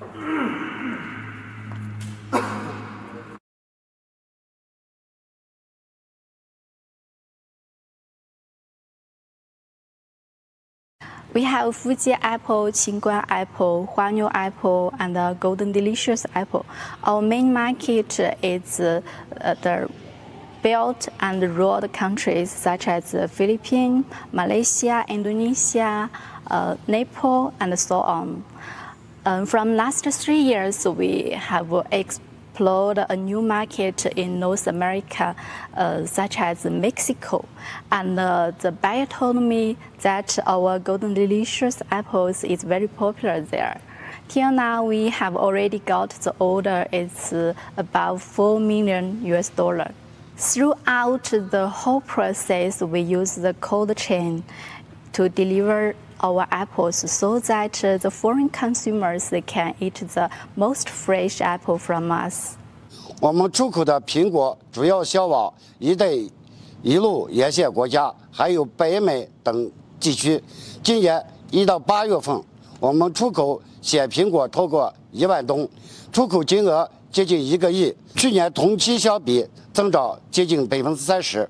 We have Fujian apple, Qingguan apple, Huanyu apple, and the Golden Delicious apple. Our main market is uh, the Belt and Road countries such as the Philippines, Malaysia, Indonesia, uh, Nepal, and so on. Um, from last three years, we have explored a new market in North America, uh, such as Mexico, and uh, the buyer told me that our golden delicious apples is very popular there. Till now, we have already got the order. It's uh, about four million US dollar. Throughout the whole process, we use the cold chain to deliver our apples so that the foreign consumers can eat the most fresh apple from us 我们出口的苹果主要销往一带一路沿线国家还有北美等地区今年一到八月份我们出口鲜苹果超过一万吨出口金额接近一个亿去年同期相比增长接近百分之三十